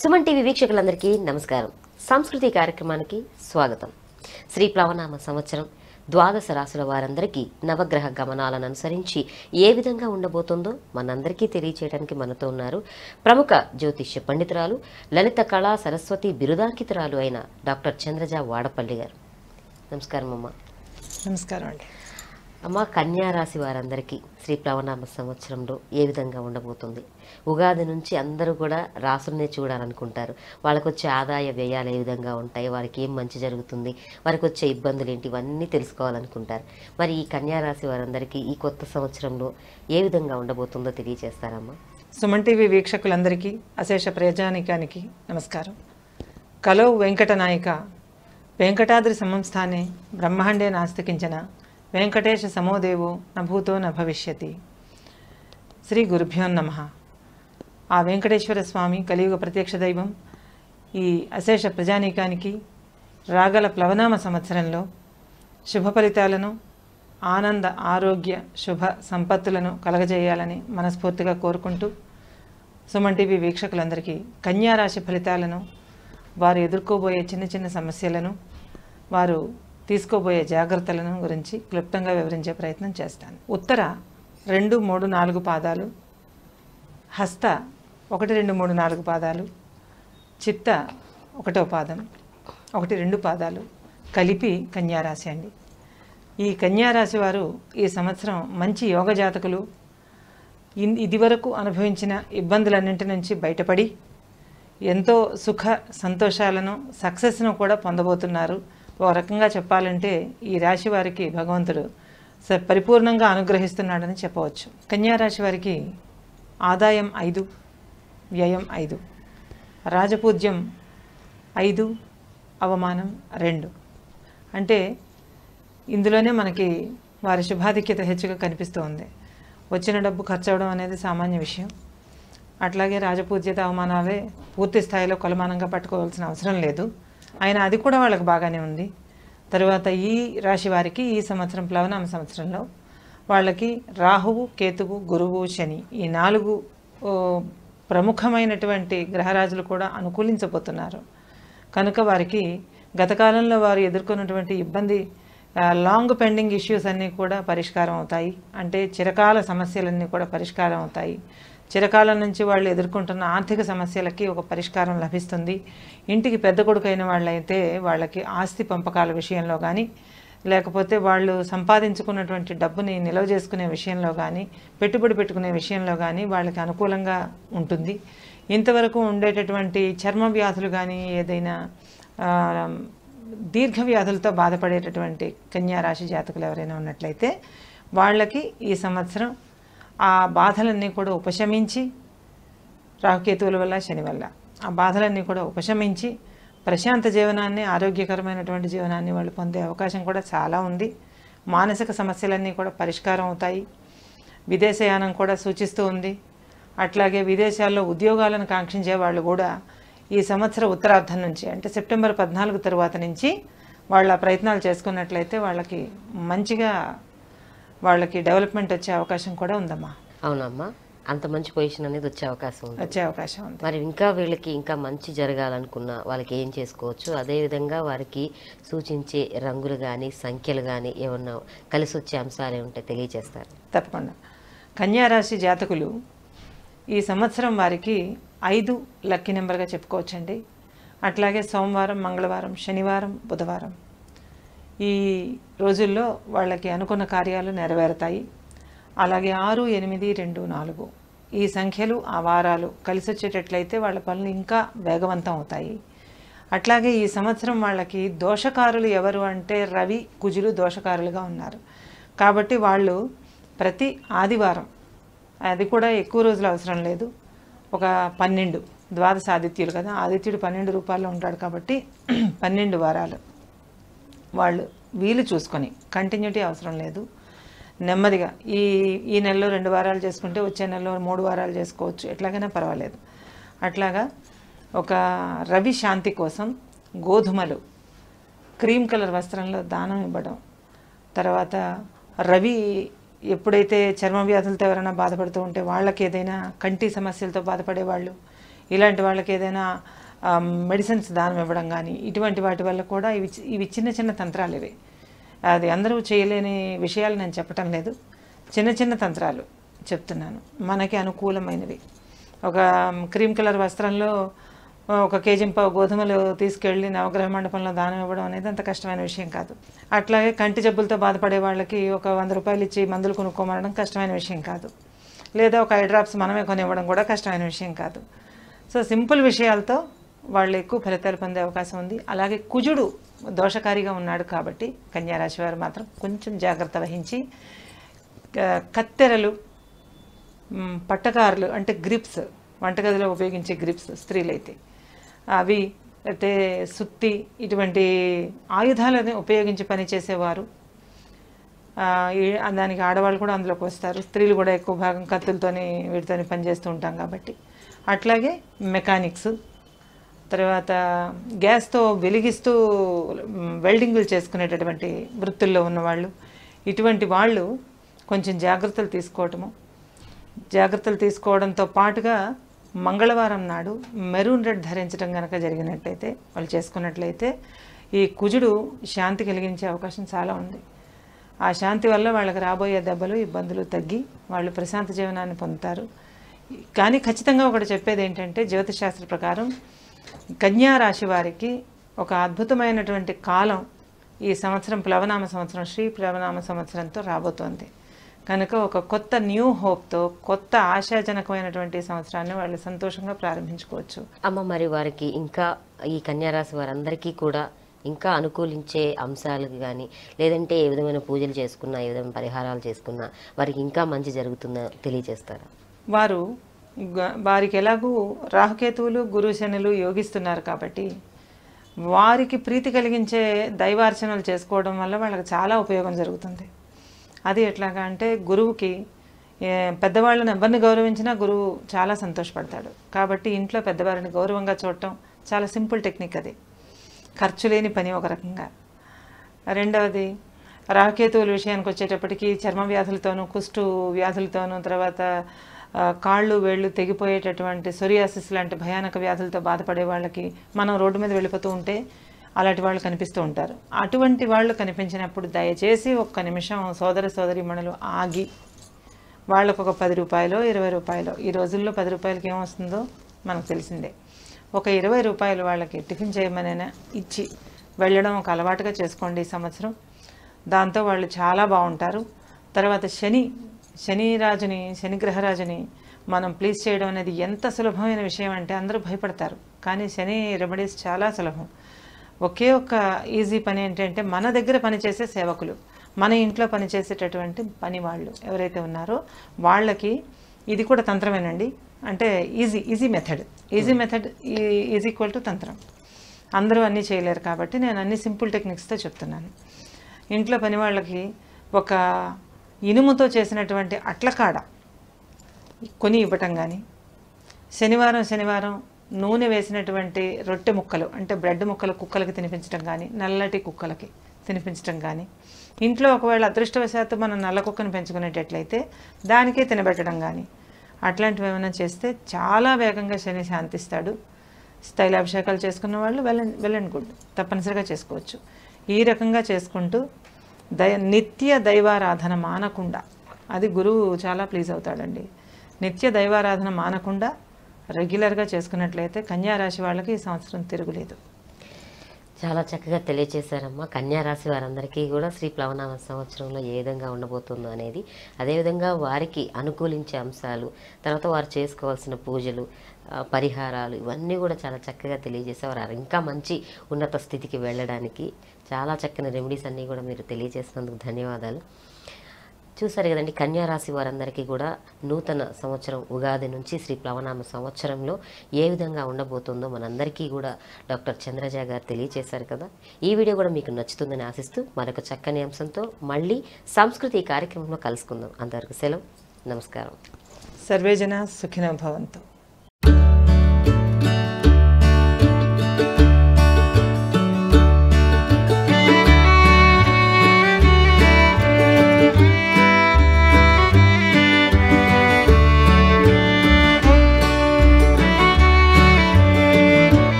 Suman TV వీక్షకులందరికీ నమస్కారం సంస్కృతి కార్యక్రమానికి స్వాగతం శ్రీ ప్లవనామ సంవత్సరం ద్వాదశ రాసుల వారందరికీ నవగ్రహ గమనాలను అనుసరించి ఏ విధంగా ఉండబోతుందో మనందరికీ తెలియచేయడానికి మనతో ఉన్నారు ప్రముఖ జ్యోతిష్య పండితురాలు లలిత కళా సరస్వతి బిరుదాంకితురాలు అయిన డాక్టర్ చంద్రజ వాడపల్లి గారు నమస్కారం అమ్మ నమస్కారం అండి అమ్మ కన్యారాశి వారందరికీ శ్రీ ప్లవనామ సంవత్సరంలో ఏ విధంగా ఉండబోతుంది ఉగాది నుంచి అందరూ కూడా రాసులనే చూడాలనుకుంటారు వాళ్ళకు వచ్చే ఆదాయ వ్యయాలు ఏ విధంగా ఉంటాయి వారికి ఏం మంచి జరుగుతుంది వారికి వచ్చే ఇబ్బందులు ఏంటి ఇవన్నీ తెలుసుకోవాలనుకుంటారు మరి ఈ కన్యారాశి వారందరికీ ఈ కొత్త సంవత్సరంలో ఏ విధంగా ఉండబోతుందో తెలియజేస్తారమ్మా సుమన్ టీవీ వీక్షకులందరికీ అశేష ప్రయజానికానికి నమస్కారం కలో వెంకటనాయక వెంకటాద్రి సంస్థానే బ్రహ్మాండే నాస్తికించిన వెంకటేశ సమోదేవో నభూతో నభవిష్యతి శ్రీ గురుభ్యో నమ ఆ వెంకటేశ్వర స్వామి కలియుగ ప్రత్యక్ష దైవం ఈ అశేష ప్రజానీకానికి రాగల ప్లవనామ సంవత్సరంలో శుభ ఫలితాలను ఆనంద ఆరోగ్య శుభ సంపత్తులను కలగజేయాలని మనస్ఫూర్తిగా కోరుకుంటూ సుమన్ టీవీ వీక్షకులందరికీ కన్యారాశి ఫలితాలను వారు ఎదుర్కోబోయే చిన్న చిన్న సమస్యలను వారు తీసుకోబోయే జాగ్రత్తలను గురించి క్లుప్తంగా వివరించే ప్రయత్నం చేస్తాను ఉత్తర రెండు మూడు నాలుగు పాదాలు హస్త ఒకటి రెండు మూడు నాలుగు పాదాలు చిత్త ఒకటో పాదం ఒకటి రెండు పాదాలు కలిపి కన్యారాశి అండి ఈ కన్యారాశి వారు ఈ సంవత్సరం మంచి యోగ జాతకులు ఇదివరకు అనుభవించిన ఇబ్బందులన్నింటి నుంచి బయటపడి ఎంతో సుఖ సంతోషాలను సక్సెస్ను కూడా పొందబోతున్నారు ఓ రకంగా చెప్పాలంటే ఈ రాశి వారికి భగవంతుడు పరిపూర్ణంగా అనుగ్రహిస్తున్నాడని చెప్పవచ్చు కన్యారాశి వారికి ఆదాయం ఐదు వ్యయం ఐదు రాజపూజ్యం ఐదు అవమానం రెండు అంటే ఇందులోనే మనకి వారి శుభాధిక్యత హెచ్చుగా కనిపిస్తూ ఉంది వచ్చిన డబ్బు ఖర్చు అవడం అనేది సామాన్య విషయం అట్లాగే రాజపూజ్యత అవమానాలే పూర్తి స్థాయిలో కొలమానంగా పట్టుకోవాల్సిన అవసరం లేదు ఆయన అది కూడా వాళ్ళకి బాగానే ఉంది తరువాత ఈ రాశి వారికి ఈ సంవత్సరం ప్లవనామ సంవత్సరంలో వాళ్ళకి రాహువు కేతువు గురువు శని ఈ నాలుగు ప్రముఖమైనటువంటి గ్రహరాజులు కూడా అనుకూలించబోతున్నారు కనుక వారికి గతకాలంలో వారు ఎదుర్కొన్నటువంటి ఇబ్బంది లాంగ్ పెండింగ్ ఇష్యూస్ అన్నీ కూడా పరిష్కారం అవుతాయి అంటే చిరకాల సమస్యలన్నీ కూడా పరిష్కారం అవుతాయి చిరకాలం నుంచి వాళ్ళు ఎదుర్కొంటున్న ఆర్థిక సమస్యలకి ఒక పరిష్కారం లభిస్తుంది ఇంటికి పెద్ద కొడుకైన వాళ్ళైతే వాళ్ళకి ఆస్తి పంపకాల విషయంలో కానీ లేకపోతే వాళ్ళు సంపాదించుకున్నటువంటి డబ్బుని నిల్వ చేసుకునే విషయంలో కానీ పెట్టుబడి పెట్టుకునే విషయంలో కానీ వాళ్ళకి అనుకూలంగా ఉంటుంది ఇంతవరకు ఉండేటటువంటి చర్మ వ్యాధులు కానీ ఏదైనా దీర్ఘ వ్యాధులతో బాధపడేటటువంటి కన్యారాశి జాతకులు ఎవరైనా ఉన్నట్లయితే వాళ్ళకి ఈ సంవత్సరం ఆ బాధలన్నీ కూడా ఉపశమించి రాహుకేతువుల వల్ల శని వల్ల ఆ బాధలన్నీ కూడా ఉపశమించి ప్రశాంత జీవనాన్ని ఆరోగ్యకరమైనటువంటి జీవనాన్ని వాళ్ళు పొందే అవకాశం కూడా చాలా ఉంది మానసిక సమస్యలన్నీ కూడా పరిష్కారం అవుతాయి విదేశయానం కూడా సూచిస్తూ ఉంది అట్లాగే విదేశాల్లో ఉద్యోగాలను కాంక్షించే వాళ్ళు కూడా ఈ సంవత్సర ఉత్తరార్థం నుంచి అంటే సెప్టెంబర్ పద్నాలుగు తర్వాత నుంచి వాళ్ళ ప్రయత్నాలు చేసుకున్నట్లయితే వాళ్ళకి మంచిగా వాళ్ళకి డెవలప్మెంట్ వచ్చే అవకాశం కూడా ఉందమ్మా అవునమ్మా అంత మంచి పొజిషన్ అనేది వచ్చే అవకాశం ఉంది వచ్చే అవకాశం ఉంది మరి ఇంకా వీళ్ళకి ఇంకా మంచి జరగాలనుకున్న వాళ్ళకి ఏం చేసుకోవచ్చు అదేవిధంగా వారికి సూచించే రంగులు కానీ సంఖ్యలు కానీ ఏమన్నా కలిసి వచ్చే అంశాలు ఏమంటే తెలియజేస్తారు తప్పకుండా కన్యారాశి జాతకులు ఈ సంవత్సరం వారికి ఐదు లక్కీ నెంబర్గా చెప్పుకోవచ్చండి అట్లాగే సోమవారం మంగళవారం శనివారం బుధవారం ఈ రోజుల్లో వాళ్ళకి అనుకున్న కార్యాలు నెరవేరుతాయి అలాగే ఆరు ఎనిమిది రెండు నాలుగు ఈ సంఖ్యలు ఆ వారాలు కలిసి వచ్చేటట్లయితే వాళ్ళ పనులు ఇంకా వేగవంతం అవుతాయి అట్లాగే ఈ సంవత్సరం వాళ్ళకి దోషకారులు ఎవరు అంటే రవి కుజులు దోషకారులుగా ఉన్నారు కాబట్టి వాళ్ళు ప్రతి ఆదివారం అది కూడా ఎక్కువ రోజులు అవసరం లేదు ఒక పన్నెండు ద్వాదశ ఆదిత్యులు కదా ఆదిత్యుడు పన్నెండు రూపాయలు ఉంటాడు కాబట్టి పన్నెండు వారాలు వాళ్ళు వీలు చూసుకొని కంటిన్యూటీ అవసరం లేదు నెమ్మదిగా ఈ ఈ నెలలో రెండు వారాలు చేసుకుంటే వచ్చే నెలలో మూడు వారాలు చేసుకోవచ్చు ఎట్లాగైనా పర్వాలేదు అట్లాగా ఒక రవి శాంతి కోసం గోధుమలు క్రీమ్ కలర్ వస్త్రంలో దానం ఇవ్వడం తర్వాత రవి ఎప్పుడైతే చర్మ వ్యాధులతో ఎవరైనా బాధపడుతూ ఉంటే వాళ్ళకి ఏదైనా కంటి సమస్యలతో బాధపడేవాళ్ళు ఇలాంటి వాళ్ళకి ఏదైనా మెడిసిన్స్ um, దానం ఇవ్వడం కానీ ఇటువంటి వాటి వల్ల కూడా ఇవి ఇవి చిన్న చిన్న తంత్రాలు ఇవి అది అందరూ చేయలేని విషయాలు నేను చెప్పటం లేదు చిన్న చిన్న తంత్రాలు చెప్తున్నాను మనకి అనుకూలమైనవి ఒక um, క్రీమ్ కలర్ వస్త్రంలో ఒక కేజీ పావు గోధుమలు తీసుకెళ్ళి నవగ్రహ మండపంలో దానం ఇవ్వడం అనేది అంత కష్టమైన విషయం కాదు అట్లాగే కంటి జబ్బులతో బాధపడే వాళ్ళకి ఒక వంద రూపాయలు ఇచ్చి మందులు కొనుక్కోమనడం కష్టమైన విషయం కాదు లేదా ఒక ఐ డ్రాప్స్ మనమే కొనివ్వడం కూడా కష్టమైన విషయం కాదు సో సింపుల్ విషయాలతో వాళ్ళు ఎక్కువ ఫలితాలు పొందే అవకాశం ఉంది అలాగే కుజుడు దోషకారిగా ఉన్నాడు కాబట్టి కన్యారాశి వారు మాత్రం కొంచెం జాగ్రత్త వహించి కత్తెరలు పట్టకారులు అంటే గ్రిప్స్ వంటగదిలో ఉపయోగించే గ్రిప్స్ స్త్రీలైతే అవి అయితే సుత్తి ఇటువంటి ఆయుధాలని ఉపయోగించి పనిచేసేవారు దానికి ఆడవాళ్ళు కూడా అందులోకి వస్తారు స్త్రీలు కూడా ఎక్కువ భాగం కత్తులతోని వీటితోని పనిచేస్తూ ఉంటాం కాబట్టి అట్లాగే మెకానిక్స్ తర్వాత గ్యాస్తో వెలిగిస్తూ వెల్డింగులు చేసుకునేటటువంటి వృత్తుల్లో ఉన్నవాళ్ళు ఇటువంటి వాళ్ళు కొంచెం జాగ్రత్తలు తీసుకోవటము జాగ్రత్తలు తీసుకోవడంతో పాటుగా మంగళవారం నాడు మెరూన్ రెడ్ ధరించడం కనుక జరిగినట్లయితే వాళ్ళు చేసుకున్నట్లయితే ఈ కుజుడు శాంతి కలిగించే అవకాశం చాలా ఉంది ఆ శాంతి వల్ల వాళ్ళకి రాబోయే దెబ్బలు ఇబ్బందులు తగ్గి వాళ్ళు ప్రశాంత జీవనాన్ని పొందుతారు కానీ ఖచ్చితంగా ఒకటి చెప్పేది ఏంటంటే జ్యోతిశాస్త్ర ప్రకారం కన్యా రాశి వారికి ఒక అద్భుతమైనటువంటి కాలం ఈ సంవత్సరం ప్లవనామ సంవత్సరం శ్రీ ప్లవనామ సంవత్సరంతో రాబోతోంది కనుక ఒక కొత్త న్యూ హోప్తో కొత్త ఆశాజనకమైనటువంటి సంవత్సరాన్ని వాళ్ళు సంతోషంగా ప్రారంభించుకోవచ్చు అమ్మ మరి వారికి ఇంకా ఈ కన్యారాశి వారందరికీ కూడా ఇంకా అనుకూలించే అంశాలకు కానీ లేదంటే ఏ విధమైన పూజలు చేసుకున్నా ఏ విధమైన పరిహారాలు చేసుకున్నా వారికి ఇంకా మంచి జరుగుతుందో తెలియజేస్తారా వారు వారికి ఎలాగూ రాహుకేతువులు గురుశనులు యోగిస్తున్నారు కాబట్టి వారికి ప్రీతి కలిగించే దైవార్చనలు చేసుకోవడం వల్ల వాళ్ళకి చాలా ఉపయోగం జరుగుతుంది అది ఎట్లాగా అంటే గురువుకి పెద్దవాళ్ళని ఎవరిని గౌరవించినా గురువు చాలా సంతోషపడతాడు కాబట్టి ఇంట్లో పెద్దవారిని గౌరవంగా చూడటం చాలా సింపుల్ టెక్నిక్ అది ఖర్చు లేని పని ఒక రకంగా రెండవది రాహుకేతువుల విషయానికి వచ్చేటప్పటికి చర్మ వ్యాధులతోనూ కుష్టు వ్యాధులతోనూ తర్వాత కాళ్ళు వేళ్ళు తెగిపోయేటటువంటి సొరియాసిస్ లాంటి భయానక వ్యాధులతో బాధపడే వాళ్ళకి మనం రోడ్డు మీద వెళ్ళిపోతూ ఉంటే అలాంటి వాళ్ళు కనిపిస్తూ ఉంటారు అటువంటి వాళ్ళు కనిపించినప్పుడు దయచేసి ఒక్క నిమిషం సోదర సోదరి మనలు ఆగి వాళ్ళకు ఒక పది రూపాయలు ఇరవై రూపాయలు ఈ రోజుల్లో పది రూపాయలకి ఏమొస్తుందో మనకు తెలిసిందే ఒక ఇరవై రూపాయలు వాళ్ళకి టిఫిన్ చేయమనైనా ఇచ్చి వెళ్ళడం ఒక అలవాటుగా చేసుకోండి ఈ సంవత్సరం దాంతో వాళ్ళు చాలా బాగుంటారు తర్వాత శని శనిరాజుని శనిగ్రహరాజుని మనం ప్లీజ్ చేయడం అనేది ఎంత సులభమైన విషయం అంటే అందరూ భయపడతారు కానీ శని రెమెడీస్ చాలా సులభం ఒకే ఒక్క ఈజీ పని ఏంటంటే మన దగ్గర పనిచేసే సేవకులు మన ఇంట్లో పనిచేసేటటువంటి పని వాళ్ళు ఎవరైతే ఉన్నారో వాళ్ళకి ఇది కూడా తంత్రమేనండి అంటే easy easy method easy method is equal to తంత్రం అందరూ అన్నీ చేయలేరు కాబట్టి నేను అన్ని సింపుల్ టెక్నిక్స్తో చెప్తున్నాను ఇంట్లో పని వాళ్ళకి ఒక ఇనుముతో చేసినటువంటి అట్లకాడ కొని ఇవ్వటం కానీ శనివారం శనివారం నూనె వేసినటువంటి రొట్టె ముక్కలు అంటే బ్రెడ్ ముక్కలు కుక్కలకి తినిపించడం కానీ నల్లటి కుక్కలకి తినిపించడం కానీ ఇంట్లో ఒకవేళ అదృష్టవశాత్తు మనం నల్ల కుక్కను పెంచుకునేటట్లయితే దానికే తినబెట్టడం కానీ అట్లాంటివి ఏమైనా చేస్తే చాలా వేగంగా శని శాంతిస్తాడు స్థైలాభిషేకాలు చేసుకున్న వాళ్ళు వెల్ వెల్ అండ్ గుడ్ తప్పనిసరిగా చేసుకోవచ్చు ఈ రకంగా చేసుకుంటూ దయ నిత్య దైవారాధన మానకుండా అది గురువు చాలా ప్లీజ్ అవుతాడండి నిత్య దైవారాధన మానకుండా రెగ్యులర్గా చేసుకున్నట్లయితే కన్యారాశి వాళ్ళకి ఈ సంవత్సరం తిరుగులేదు చాలా చక్కగా కన్యా కన్యారాశి వారందరికీ కూడా శ్రీ ప్లవనామ సంవత్సరంలో ఏ విధంగా ఉండబోతుందో అనేది అదేవిధంగా వారికి అనుకూలించే అంశాలు తర్వాత వారు చేసుకోవాల్సిన పూజలు పరిహారాలు ఇవన్నీ కూడా చాలా చక్కగా తెలియజేసేవారు ఇంకా మంచి ఉన్నత స్థితికి వెళ్ళడానికి చాలా చక్కని రెమెడీస్ అన్నీ కూడా మీరు తెలియజేసినందుకు ధన్యవాదాలు చూసారు కదండి కన్యారాశి వారందరికీ కూడా నూతన సంవత్సరం ఉగాది నుంచి శ్రీ ప్లవనామ సంవత్సరంలో ఏ విధంగా ఉండబోతుందో మనందరికీ కూడా డాక్టర్ చంద్రజ గారు తెలియజేశారు కదా ఈ వీడియో కూడా మీకు నచ్చుతుందని ఆశిస్తూ మరొక చక్కని అంశంతో మళ్ళీ సంస్కృతి కార్యక్రమంలో కలుసుకుందాం అంతవరకు సెలవు నమస్కారం సర్వేజన సుఖినం భవంతు